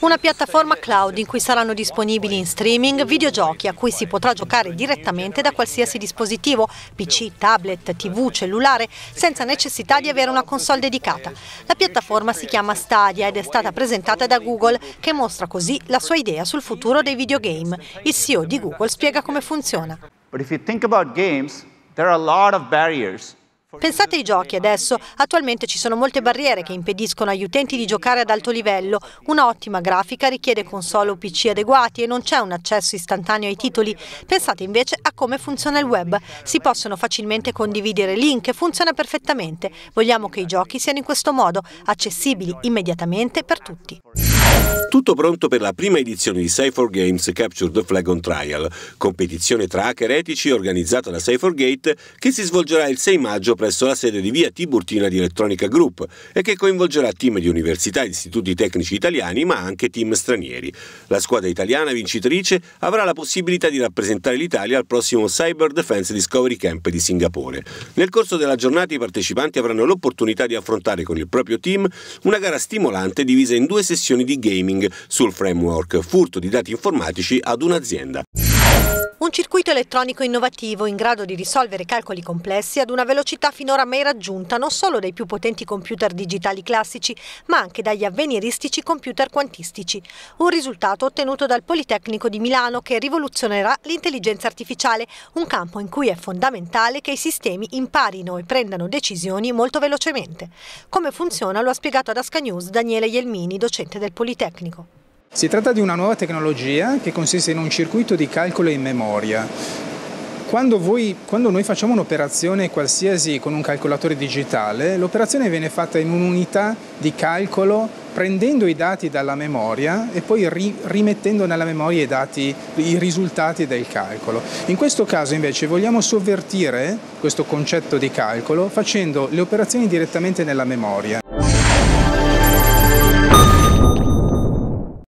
Una piattaforma cloud in cui saranno disponibili in streaming videogiochi a cui si potrà giocare direttamente da qualsiasi dispositivo, PC, tablet, TV, cellulare, senza necessità di avere una console dedicata. La piattaforma si chiama Stadia ed è stata presentata da Google, che mostra così la sua idea sul futuro dei videogame. Il CEO di Google spiega come funziona. But if you think about games, there are a lot of barriers Pensate ai giochi adesso, attualmente ci sono molte barriere che impediscono agli utenti di giocare ad alto livello, un'ottima grafica richiede console o PC adeguati e non c'è un accesso istantaneo ai titoli. Pensate invece a come funziona il web, si possono facilmente condividere link, e funziona perfettamente. Vogliamo che i giochi siano in questo modo, accessibili immediatamente per tutti. Tutto pronto per la prima edizione di Cypher Games Capture the Flag on Trial, competizione tra hacker etici organizzata da Gate che si svolgerà il 6 maggio presso la sede di via Tiburtina di Electronica Group e che coinvolgerà team di università e istituti tecnici italiani ma anche team stranieri. La squadra italiana vincitrice avrà la possibilità di rappresentare l'Italia al prossimo Cyber Defense Discovery Camp di Singapore. Nel corso della giornata i partecipanti avranno l'opportunità di affrontare con il proprio team una gara stimolante divisa in due sessioni di game gaming sul framework furto di dati informatici ad un'azienda. Un circuito elettronico innovativo in grado di risolvere calcoli complessi ad una velocità finora mai raggiunta non solo dai più potenti computer digitali classici, ma anche dagli avveniristici computer quantistici. Un risultato ottenuto dal Politecnico di Milano che rivoluzionerà l'intelligenza artificiale, un campo in cui è fondamentale che i sistemi imparino e prendano decisioni molto velocemente. Come funziona lo ha spiegato ad Asca News Daniele Ielmini, docente del Politecnico. Si tratta di una nuova tecnologia che consiste in un circuito di calcolo in memoria. Quando, voi, quando noi facciamo un'operazione qualsiasi con un calcolatore digitale, l'operazione viene fatta in un'unità di calcolo prendendo i dati dalla memoria e poi ri, rimettendo nella memoria i, dati, i risultati del calcolo. In questo caso invece vogliamo sovvertire questo concetto di calcolo facendo le operazioni direttamente nella memoria.